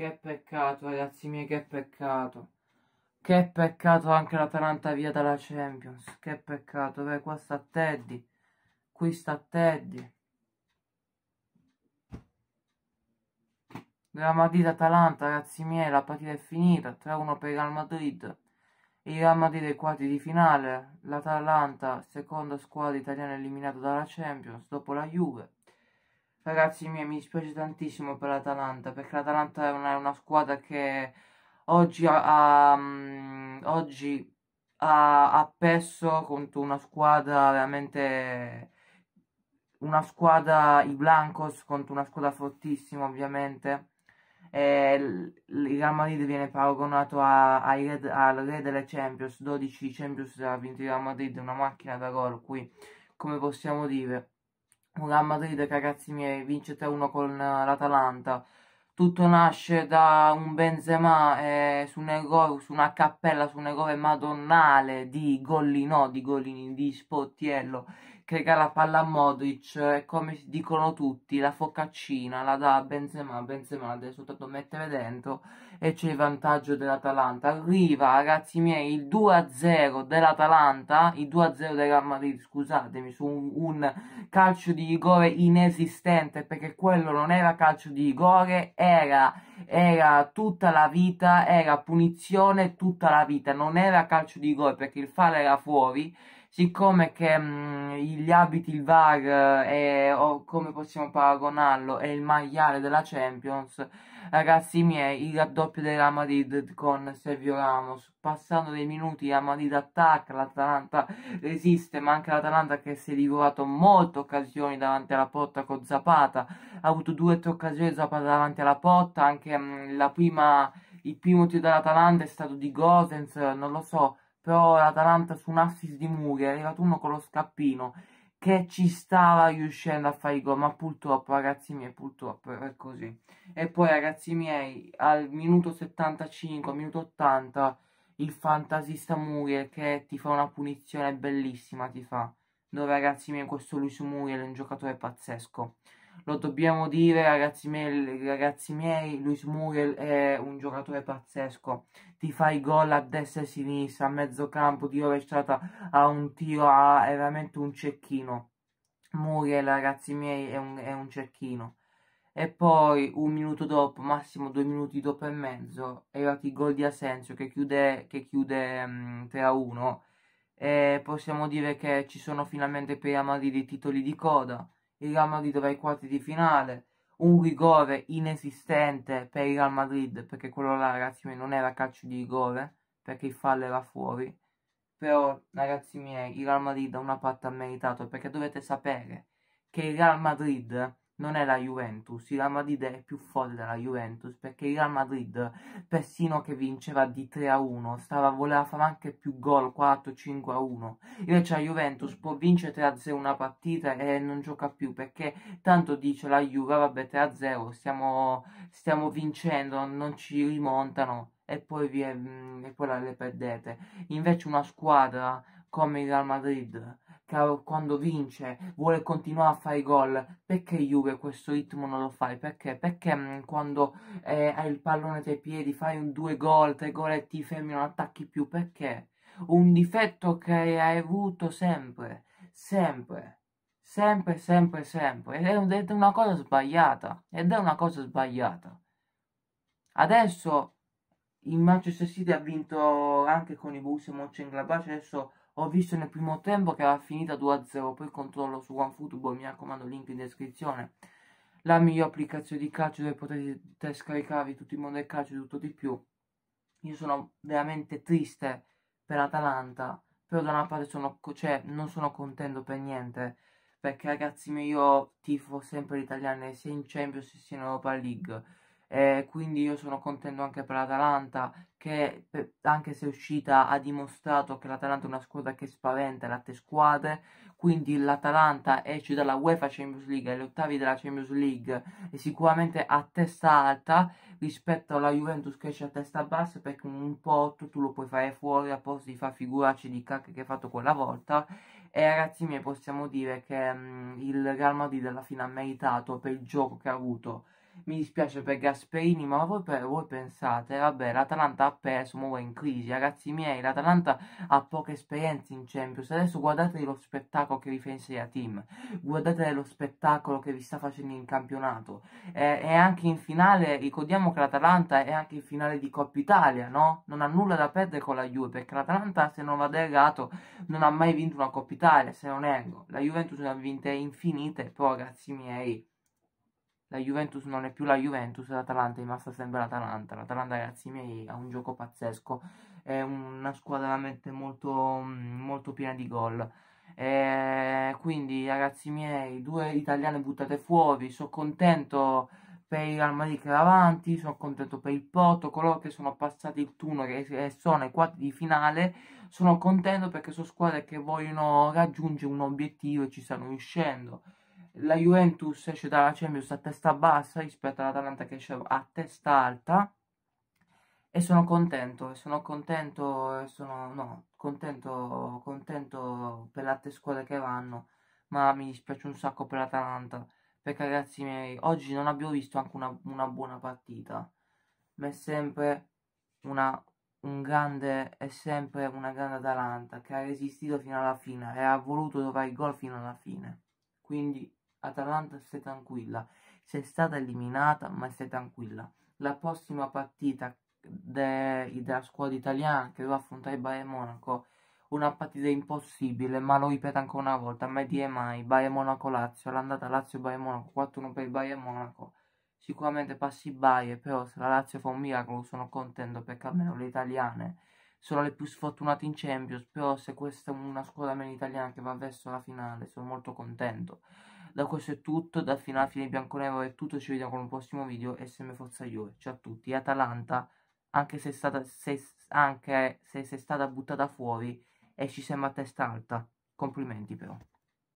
Che peccato, ragazzi miei, che peccato. Che peccato anche l'Atalanta via dalla Champions. Che peccato. Beh, qua sta Teddy. Qui sta Teddy. Real Madrid-Atalanta, ragazzi miei, la partita è finita. 3-1 per Real Madrid. Il Real Madrid è quarti di finale. L'Atalanta, seconda squadra italiana eliminata dalla Champions, dopo la Juve. Ragazzi miei, mi dispiace tantissimo per l'Atalanta, perché l'Atalanta è una, una, squadra che oggi ha, um, oggi ha, ha perso contro una squadra veramente... Una squadra, i Blancos, contro una squadra fortissima ovviamente. E il Real Madrid viene paragonato a, a re, al re delle Champions, 12 Champions ha vinto il Real Madrid, una macchina da gol qui, come possiamo dire un Real Madrid ragazzi miei vince 3-1 con eh, l'Atalanta tutto nasce da un Benzema eh, su, un errore, su una cappella, su un errore madonnale di Gollinò, di Gollini, di Spottiello che regala palla a Modric eh, e come dicono tutti la focaccina la dà a Benzema, Benzema deve soltanto mettere dentro e c'è il vantaggio dell'Atalanta. Arriva, ragazzi miei, il 2-0 dell'Atalanta, il 2-0 del Real Madrid, scusatemi, su un, un, calcio di rigore inesistente, perché quello non era calcio di rigore, era, era tutta la vita, era punizione tutta la vita, non era calcio di rigore perché il fallo era fuori siccome che mh, mhmm, gli abiti, il VAR e eh, o come possiamo paragonarlo, è il maiale della Champions, ragazzi miei, il raddoppio della Madrid con Sergio Ramos, passando dei minuti la Madrid attacca, l'Atalanta resiste, ma anche l'Atalanta che si è ritrovato molte occasioni davanti alla porta con Zapata, ha avuto due o tre occasioni Zapata davanti alla porta, anche mh, mhmm, la prima il primo tiro dell'Atalanta è stato di Gosens, non lo so, però l'Atalanta su un assist di Muri è arrivato uno con lo scappino che ci stava riuscendo a fare i gol ma purtroppo ragazzi miei purtroppo è così e poi ragazzi miei al minuto 75 minuto 80 il fantasista Muriel che ti fa una punizione bellissima ti fa dove ragazzi miei questo Luis Muriel è un giocatore pazzesco lo dobbiamo dire ragazzi miei, ragazzi miei Luis Muriel è un giocatore pazzesco, ti fai gol a destra e a sinistra, a mezzo campo, di rovesciata a un tiro, a, è veramente un cecchino. Muriel ragazzi miei è un, è un cecchino. E poi un minuto dopo, massimo due minuti dopo e mezzo, è arrivato il gol di Asensio che chiude, che chiude um, mm, 3-1. E possiamo dire che ci sono finalmente per Amari dei titoli di coda il Real Madrid va ai quarti di finale, un rigore inesistente per il Real Madrid, perché quello là ragazzi miei non era calcio di rigore, perché il fallo era fuori, però ragazzi miei il Real Madrid una patta ha meritato, perché dovete sapere che il Real Madrid non è la Juventus, il Real Madrid è più forte della Juventus perché il Real Madrid, persino che vinceva di 3 a 1, stava, voleva fare anche più gol 4-5 a 1. Invece la Juventus può vincere 3 a 0 una partita e non gioca più perché tanto dice la Juve, vabbè 3 a 0, stiamo, stiamo vincendo, non ci rimontano e poi, vi, mm, e poi le perdete. Invece una squadra come il Real Madrid quando vince vuole continuare a fare gol perché Juve questo ritmo non lo fai? perché? perché mm, quando eh, hai il pallone tra i piedi fai un due gol, tre gol e ti fermi non attacchi più perché? un difetto che hai avuto sempre sempre sempre sempre sempre ed è, una cosa sbagliata ed è una cosa sbagliata adesso il Manchester City ha vinto anche con i Bus e Mönchengladbach adesso ho visto nel primo tempo che era finita 2-0, poi controllo su OneFootball, mi raccomando link in descrizione. La migliore applicazione di calcio dove potete scaricarvi tutto il mondo del calcio e tutto di più. Io sono veramente triste per Atalanta, però da una parte sono, cioè, non sono contento per niente, perché ragazzi io tifo sempre l'italiano italiani sia in Champions sia in Europa League eh, quindi io sono contento anche per l'Atalanta che anche se è uscita ha dimostrato che l'Atalanta è una squadra che spaventa le altre squadre quindi l'Atalanta esce dalla UEFA Champions League agli ottavi della Champions League e sicuramente a testa alta rispetto alla Juventus che esce a testa bassa perché un po' tu lo puoi fare fuori a posto di far figurarci di cacca che hai fatto quella volta e ragazzi miei possiamo dire che mh, mm, il Real Madrid alla fine ha meritato per il gioco che ha avuto mi dispiace per Gasperini, ma voi, per, voi pensate, vabbè, l'Atalanta ha perso, ma è in crisi, ragazzi miei, l'Atalanta ha poche esperienze in Champions, adesso guardate lo spettacolo che vi fa in Serie a team, guardate lo spettacolo che vi sta facendo in campionato, e, e anche in finale, ricordiamo che l'Atalanta è anche in finale di Coppa Italia, no? Non ha nulla da perdere con la Juve, perché l'Atalanta, se non vado delegato, non ha mai vinto una Coppa Italia, se non erro, la Juventus ne ha vinte infinite, però ragazzi miei la Juventus non è più la Juventus, l'Atalanta è rimasta sempre l'Atalanta. L'Atalanta, ragazzi miei, ha un gioco pazzesco, è una squadra veramente molto, molto piena di gol. E quindi, ragazzi miei, due italiane buttate fuori, sono contento per il Almari che avanti, sono contento per il Porto, coloro che sono passati il turno e sono ai quarti di finale, sono contento perché sono squadre che vogliono raggiungere un obiettivo e ci stanno riuscendo la Juventus esce dalla Champions a testa bassa rispetto all'Atalanta che esce a testa alta e sono contento, sono contento, sono no, contento, contento per le altre squadre che vanno, ma mi dispiace un sacco per l'Atalanta, perché ragazzi miei, oggi non abbiamo visto anche una, una buona partita, ma è sempre una, un grande, è sempre una grande Atalanta che ha resistito fino alla fine e ha voluto trovare il gol fino alla fine, quindi Atalanta stai tranquilla, sei stata eliminata ma stai tranquilla. La prossima partita de, della squadra italiana che dovrà affrontare il Bayern Monaco, una partita impossibile, ma lo ripeto ancora una volta, mai dire mai, Bayern Monaco-Lazio, l'andata Lazio-Bayern Monaco, 4-1 per il Bayern Monaco, sicuramente passi il Bayern, però se la Lazio fa un miracolo sono contento perché almeno le italiane sono le più sfortunate in Champions, però se questa è una squadra meno italiana che va verso la finale sono molto contento. Da questo è tutto, da fino alla fine bianconero è tutto, ci vediamo con un prossimo video e SM Forza io, Ciao a tutti, Atalanta, anche se è stata, se, anche se, se stata buttata fuori e ci sembra a testa alta, complimenti però.